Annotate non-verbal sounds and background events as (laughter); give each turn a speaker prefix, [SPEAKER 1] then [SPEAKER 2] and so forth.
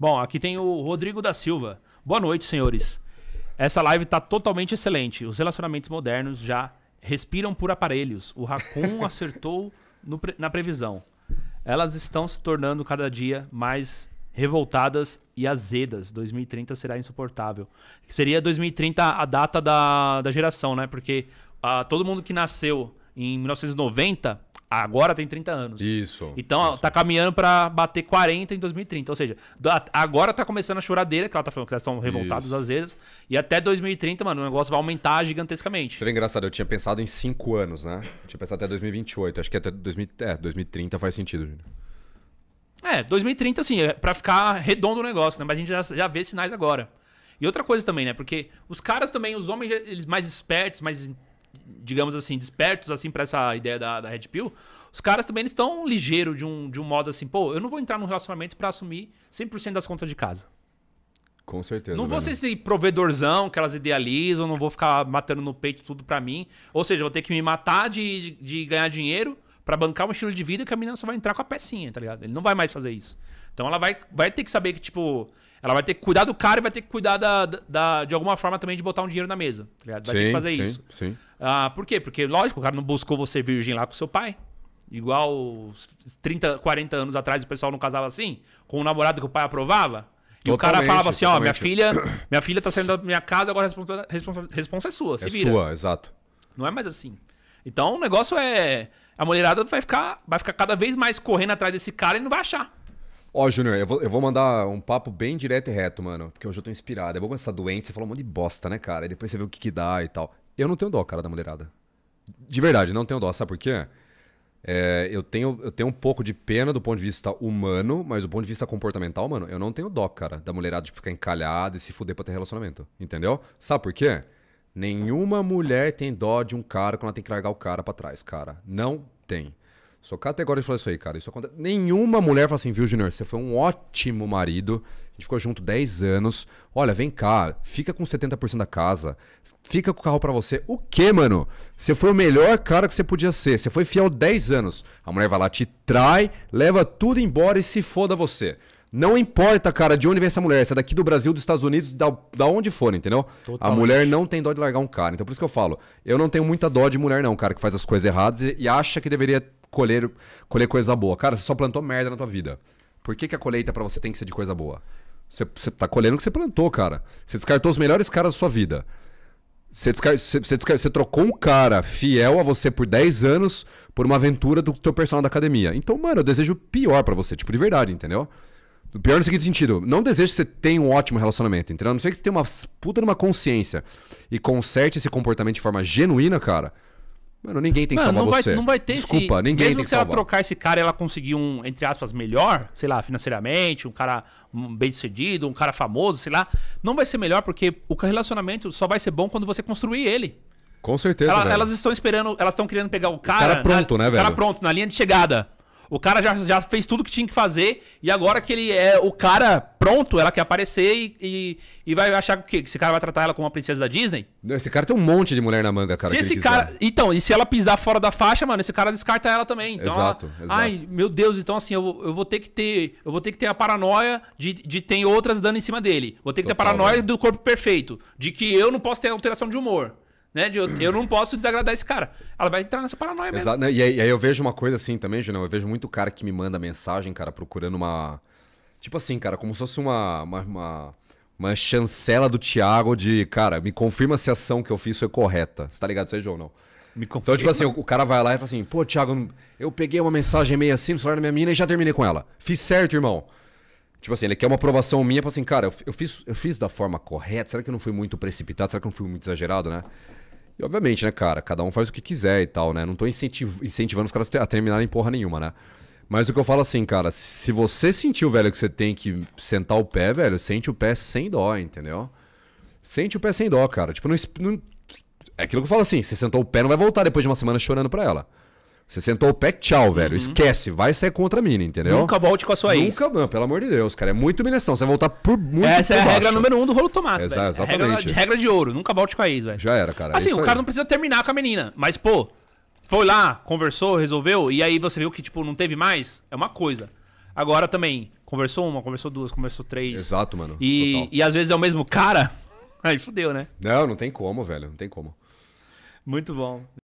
[SPEAKER 1] Bom, aqui tem o Rodrigo da Silva. Boa noite, senhores. Essa live está totalmente excelente. Os relacionamentos modernos já respiram por aparelhos. O Raccoon (laughs) acertou pre... na previsão. Elas estão se tornando cada dia mais revoltadas e azedas. 2030 será insuportável. Seria 2030 a data da, da geração, né? Porque ah, todo mundo que nasceu em 1990 Agora tem 30 anos. Isso. Então isso. tá caminhando para bater 40 em 2030. Ou seja, agora tá começando a choradeira, que ela tá falando que elas estão revoltadas isso. às vezes. E até 2030, mano, o negócio vai aumentar gigantescamente. Seria engraçado, eu tinha pensado em 5 anos, né? Eu tinha pensado até 2028.
[SPEAKER 2] Acho que até 2000, é, 2030 faz sentido, Júnior.
[SPEAKER 1] É, 2030, assim, é pra ficar redondo o negócio, né? Mas a gente já, já vê sinais agora. E outra coisa também, né? Porque os caras também, os homens, eles mais espertos, mais digamos assim, despertos assim para essa ideia da, da Red Pill, os caras também estão ligeiros de um, de um modo assim, pô, eu não vou entrar num relacionamento para assumir 100% das contas de casa. Com certeza. Não né, vou ser esse provedorzão que elas idealizam, não vou ficar matando no peito tudo para mim. Ou seja, vou ter que me matar de, de ganhar dinheiro para bancar um estilo de vida que a menina só vai entrar com a pecinha, tá ligado? Ele não vai mais fazer isso. Então ela vai, vai ter que saber que, tipo, ela vai ter que cuidar do cara e vai ter que cuidar da, da de alguma forma também de botar um dinheiro na mesa. Tá vai sim, ter que fazer sim, isso. Sim. Ah, por quê? Porque, lógico, o cara não buscou você virgem lá com seu pai. Igual 30, 40 anos atrás o pessoal não casava assim, com um namorado que o pai aprovava. E o cara falava assim, ó, oh, minha filha, minha filha tá saindo da minha casa, agora a responsa, responsa, responsa é sua, é se é vira. É sua, exato. Não é mais assim. Então o negócio é. A mulherada vai ficar, vai ficar cada vez mais correndo atrás desse cara e não vai achar.
[SPEAKER 2] Ó, Júnior, eu vou, eu vou mandar um papo bem direto e reto, mano. Porque hoje eu tô inspirado. É bom quando você tá doente, você fala um monte de bosta, né, cara? E depois você vê o que, que dá e tal. Eu não tenho dó, cara, da mulherada. De verdade, não tenho dó. Sabe por quê? É, eu, tenho, eu tenho um pouco de pena do ponto de vista humano, mas do ponto de vista comportamental, mano, eu não tenho dó, cara, da mulherada de tipo, ficar encalhada e se fuder pra ter relacionamento. Entendeu? Sabe por quê? Nenhuma mulher tem dó de um cara quando ela tem que largar o cara pra trás, cara. Não tem. Sou categórico de falar isso aí, cara. Isso acontece. Nenhuma mulher fala assim, viu, Junior? Você foi um ótimo marido. A gente ficou junto 10 anos. Olha, vem cá, fica com 70% da casa. Fica com o carro para você. O quê, mano? Você foi o melhor cara que você podia ser. Você foi fiel 10 anos. A mulher vai lá, te trai, leva tudo embora e se foda você. Não importa, cara, de onde vem essa mulher. Essa daqui do Brasil, dos Estados Unidos, da, da onde for, entendeu? Totalmente. A mulher não tem dó de largar um cara. Então por isso que eu falo, eu não tenho muita dó de mulher, não, cara, que faz as coisas erradas e, e acha que deveria colher, colher coisa boa. Cara, você só plantou merda na tua vida. Por que, que a colheita para você tem que ser de coisa boa? Você, você tá colhendo o que você plantou, cara. Você descartou os melhores caras da sua vida. Você, você, você, trocou um cara fiel a você por 10 anos por uma aventura do teu personal da academia. Então, mano, eu desejo o pior para você, tipo, de verdade, entendeu? Pior no seguinte sentido, não desejo que você tenha um ótimo relacionamento, entendeu? A não sei que você tenha uma puta numa consciência e conserte esse comportamento de forma genuína, cara. Mano, ninguém tem que mano, salvar não vai, você. Não vai ter Desculpa, esse, ninguém mesmo tem que se ela trocar
[SPEAKER 1] esse cara e ela conseguir um, entre aspas, melhor, sei lá, financeiramente, um cara bem sucedido, um cara famoso, sei lá, não vai ser melhor porque o relacionamento só vai ser bom quando você construir ele.
[SPEAKER 2] Com certeza. Ela, elas
[SPEAKER 1] estão esperando, elas estão querendo pegar o cara. O cara pronto, na, né, velho? O cara pronto, na linha de chegada. O cara já, já fez tudo que tinha que fazer e agora que ele é o cara pronto, ela quer aparecer e, e, e vai achar que o Que esse cara vai tratar ela como uma princesa da Disney? Esse
[SPEAKER 2] cara tem um monte de mulher na manga, cara. Se esse cara.
[SPEAKER 1] Então, e se ela pisar fora da faixa, mano, esse cara descarta ela também. Então, exato, ela... exato. Ai, meu Deus, então assim, eu, eu vou ter que ter. Eu vou ter que ter a paranoia de, de ter outras dando em cima dele. Vou ter que Total, ter a paranoia mano. Né? do corpo perfeito. De que eu não posso ter alteração de humor. Né? De, eu, eu não posso desagradar esse cara. Ela vai entrar nessa paranoia
[SPEAKER 2] mesmo. Exato. E aí, e aí eu vejo uma coisa assim também, Julião. Eu vejo muito cara que me manda mensagem, cara, procurando uma. Tipo assim, cara, como se fosse uma, uma, uma, uma chancela do Thiago de, cara, me confirma se a ação que eu fiz foi correta. Você tá ligado, seja ou não?
[SPEAKER 1] Me confirma. Então, tipo assim,
[SPEAKER 2] o, cara vai lá e fala assim, pô, Thiago, eu peguei uma mensagem meio assim no celular da minha mina e já terminei com ela. Fiz certo, irmão. Tipo assim, ele quer uma aprovação minha para tipo assim, cara, eu, eu, fiz, eu fiz da forma correta? Será que eu não fui muito precipitado? Será que eu não fui muito exagerado, né? E obviamente, né, cara, cada um faz o que quiser e tal, né? Não tô incentiv incentivando os caras a terminarem porra nenhuma, né? Mas o que eu falo assim, cara, se você sentiu, velho, que você tem que sentar o pé, velho, sente o pé sem dó, entendeu? Sente o pé sem dó, cara. Tipo, não. não... É aquilo que eu falo assim, você sentou o pé, não vai voltar depois de uma semana chorando pra ela. Você sentou o pé, tchau, velho. Uhum. Esquece, vai sair contra a mina, entendeu? Nunca
[SPEAKER 1] volte com a sua ex.
[SPEAKER 2] Nunca, pelo amor de Deus, cara. É muito humilhação. Você vai voltar por muito Essa por é a baixo. regra número
[SPEAKER 1] um do rolo Tomás, velho. Exatamente. É regra, regra, de ouro. Nunca volte com a ex, velho. Já era, cara. É assim, o cara aí. não precisa terminar com a menina. Mas, pô, foi lá, conversou, resolveu, e aí você viu que, tipo, não teve mais. É uma coisa. Agora também, conversou uma, conversou duas, conversou três. Exato, mano. E, e às vezes é o mesmo cara. (laughs) Aí fudeu, né?
[SPEAKER 2] Não, não tem como, velho. Não tem como.
[SPEAKER 1] Muito bom.